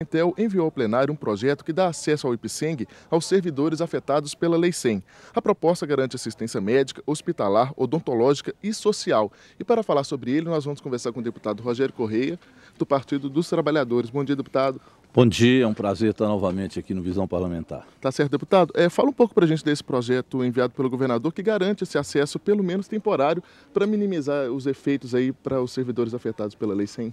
A Intel enviou ao plenário um projeto que dá acesso ao IPSENG aos servidores afetados pela Lei 100. A proposta garante assistência médica, hospitalar, odontológica e social. E para falar sobre ele, nós vamos conversar com o deputado Rogério Correia, do Partido dos Trabalhadores. Bom dia, deputado. Bom dia, é um prazer estar novamente aqui no Visão Parlamentar. Tá certo, deputado. É, fala um pouco para a gente desse projeto enviado pelo governador que garante esse acesso, pelo menos temporário, para minimizar os efeitos aí para os servidores afetados pela Lei 100.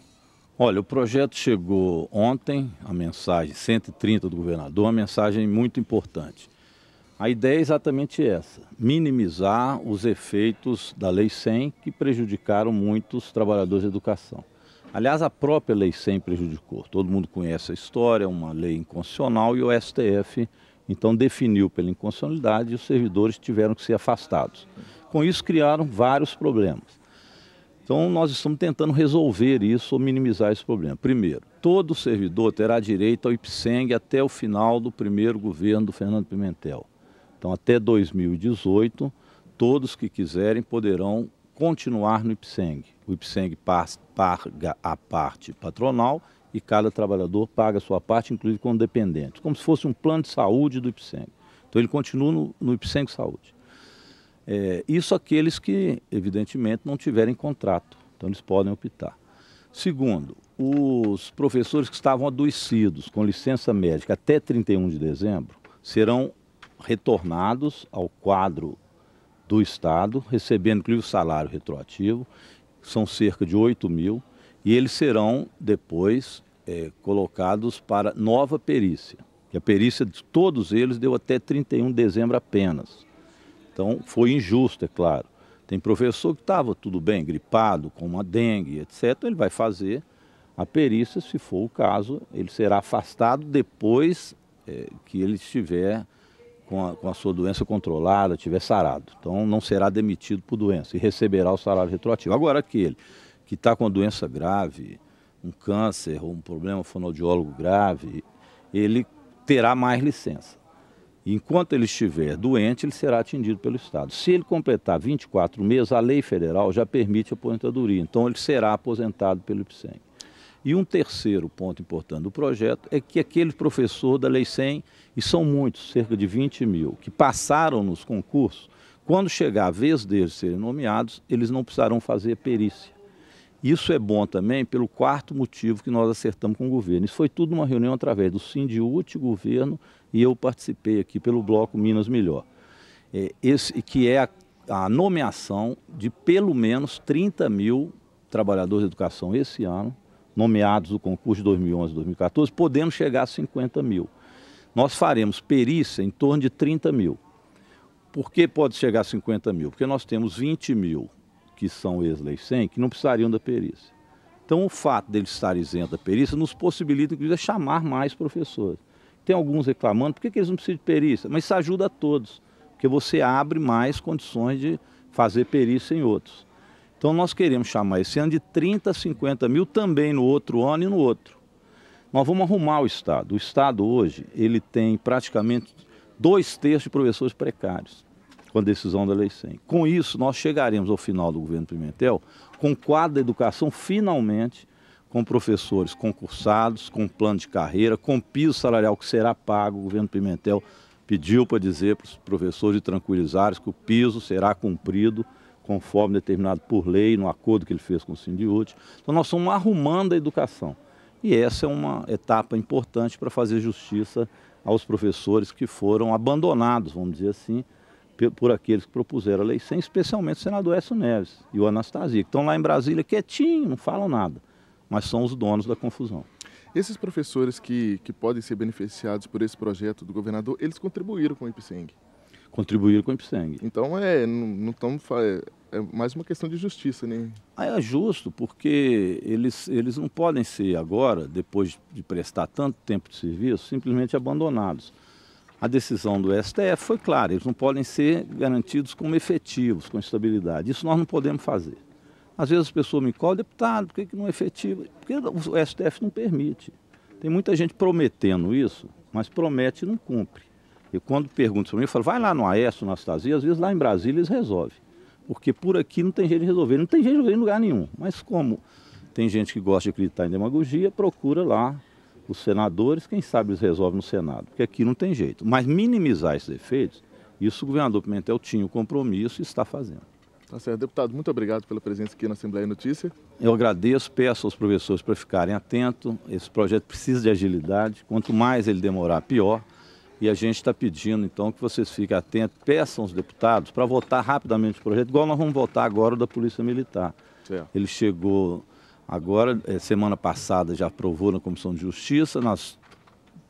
Olha, o projeto chegou ontem, a mensagem 130 do governador, uma mensagem muito importante. A ideia é exatamente essa: minimizar os efeitos da Lei 100 que prejudicaram muitos trabalhadores de educação. Aliás, a própria Lei 100 prejudicou. Todo mundo conhece a história, é uma lei inconstitucional e o STF então definiu pela inconstitucionalidade e os servidores tiveram que ser afastados. Com isso criaram vários problemas. Então, nós estamos tentando resolver isso ou minimizar esse problema. Primeiro, todo servidor terá direito ao IPSENG até o final do primeiro governo do Fernando Pimentel. Então, até 2018, todos que quiserem poderão continuar no IPSENG. O IPSENG paga a parte patronal e cada trabalhador paga a sua parte, inclusive com dependente, como se fosse um plano de saúde do IPSENG. Então, ele continua no, no IPSENG Saúde. É, isso aqueles que, evidentemente, não tiverem contrato, então eles podem optar. Segundo, os professores que estavam adoecidos com licença médica até 31 de dezembro serão retornados ao quadro do Estado, recebendo inclusive o salário retroativo, são cerca de 8 mil, e eles serão depois é, colocados para nova perícia. Que a perícia de todos eles deu até 31 de dezembro apenas. Então foi injusto, é claro. Tem professor que estava tudo bem, gripado, com uma dengue, etc. Ele vai fazer a perícia, se for o caso, ele será afastado depois é, que ele estiver com a, com a, sua doença controlada, tiver sarado. Então não será demitido por doença e receberá o salário retroativo. Agora aquele que está com a doença grave, um câncer ou um problema fonoaudiólogo grave, ele terá mais licença. Enquanto ele estiver doente, ele será atingido pelo Estado. Se ele completar 24 meses, a lei federal já permite a aposentadoria, então ele será aposentado pelo IPSEM. E um terceiro ponto importante do projeto é que aquele professor da Lei 100, e são muitos, cerca de 20 mil, que passaram nos concursos, quando chegar a vez deles serem nomeados, eles não precisarão fazer perícia. Isso é bom também pelo quarto motivo que nós acertamos com o governo. Isso foi tudo uma reunião através do Sindiúte, governo e eu participei aqui pelo bloco Minas Melhor. É, esse, que é a, a nomeação de pelo menos 30 mil trabalhadores de educação esse ano, nomeados do concurso de 2011 e 2014, podendo chegar a 50 mil. Nós faremos perícia em torno de 30 mil. Por que pode chegar a 50 mil? Porque nós temos 20 mil que são ex-lei 100 que não precisariam da perícia. Então, o fato deles estar isentos da perícia nos possibilita, inclusive, chamar mais professores. Tem alguns reclamando, por que, que eles não precisam de perícia? Mas isso ajuda a todos, porque você abre mais condições de fazer perícia em outros. Então nós queremos chamar esse ano de 30 50 mil também no outro ano e no outro. Nós vamos arrumar o Estado. O Estado hoje, ele tem praticamente dois terços de professores precários com a decisão da Lei 100. Com isso, nós chegaremos ao final do governo Pimentel com o quadro da educação finalmente com professores concursados, com plano de carreira, com piso salarial que será pago. O governo Pimentel pediu para dizer para os professores e tranquilizares que o piso será cumprido conforme determinado por lei, no acordo que ele fez com o Sindiúte. Então nós estamos arrumando a educação. E essa é uma etapa importante para fazer justiça aos professores que foram abandonados, vamos dizer assim, por aqueles que propuseram a lei 100, especialmente o senador Écio Neves e o Anastasia, que estão lá em Brasília quietinho, não falam nada mas são os donos da confusão. Esses professores que, que podem ser beneficiados por esse projeto do governador, eles contribuíram com o IPSENG? Contribuíram com o IPSENG. Então, é, não, não estamos é mais uma questão de justiça, né? Ah, é justo, porque eles, eles não podem ser agora, depois de prestar tanto tempo de serviço, simplesmente abandonados. A decisão do STF foi clara, eles não podem ser garantidos como efetivos, com estabilidade. Isso nós não podemos fazer. Às vezes as pessoas me colam, deputado, por que, que não é efetivo? Porque o STF não permite. Tem muita gente prometendo isso, mas promete e não cumpre. E quando perguntam para mim, eu falo, vai lá no Aécio, na Astasia, às vezes lá em Brasília eles resolvem. Porque por aqui não tem jeito de resolver, não tem jeito de resolver em lugar nenhum. Mas como tem gente que gosta de acreditar em demagogia, procura lá os senadores, quem sabe eles resolvem no Senado, porque aqui não tem jeito. Mas minimizar esses efeitos, isso o governador Pimentel tinha o compromisso e está fazendo. Tá certo. Deputado, muito obrigado pela presença aqui na Assembleia Notícia. Eu agradeço, peço aos professores para ficarem atentos. Esse projeto precisa de agilidade. Quanto mais ele demorar, pior. E a gente está pedindo, então, que vocês fiquem atentos, peçam os deputados para votar rapidamente o projeto, igual nós vamos votar agora o da Polícia Militar. Certo. Ele chegou agora, é, semana passada já aprovou na Comissão de Justiça, nas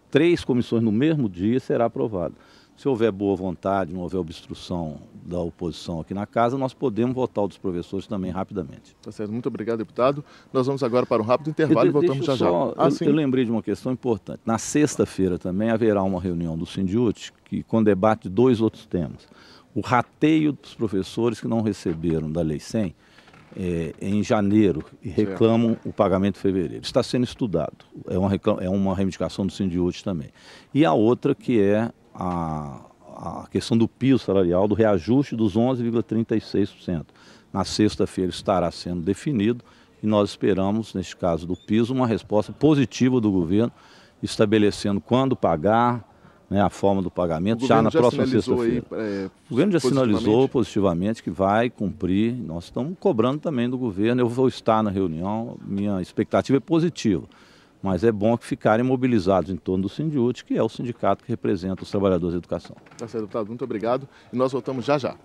três comissões no mesmo dia será aprovado. Se houver boa vontade, não houver obstrução da oposição aqui na casa, nós podemos votar o dos professores também rapidamente. Tá certo. Muito obrigado, deputado. Nós vamos agora para um rápido intervalo e, e voltamos já só, já. Ah, eu, eu, lembrei de uma questão importante. Na sexta-feira também haverá uma reunião do Sindiut que, com debate de dois outros temas. O rateio dos professores que não receberam da Lei 100 é, é, em janeiro e reclamam certo. o pagamento em fevereiro. Está sendo estudado. É uma, é uma reivindicação do Sindiut também. E a outra que é a a questão do piso salarial, do reajuste dos 11,36%. Na sexta-feira estará sendo definido e nós esperamos, neste caso do piso, uma resposta positiva do governo, estabelecendo quando pagar, né, a forma do pagamento, já na já próxima sexta-feira. É, o governo já sinalizou positivamente que vai cumprir, nós estamos cobrando também do governo, eu vou estar na reunião, minha expectativa é positiva mas é bom que ficarem mobilizados em torno do Sindiúte, que é o sindicato que representa os trabalhadores da educação. Tá certo, deputado. Muito obrigado. E nós voltamos já já.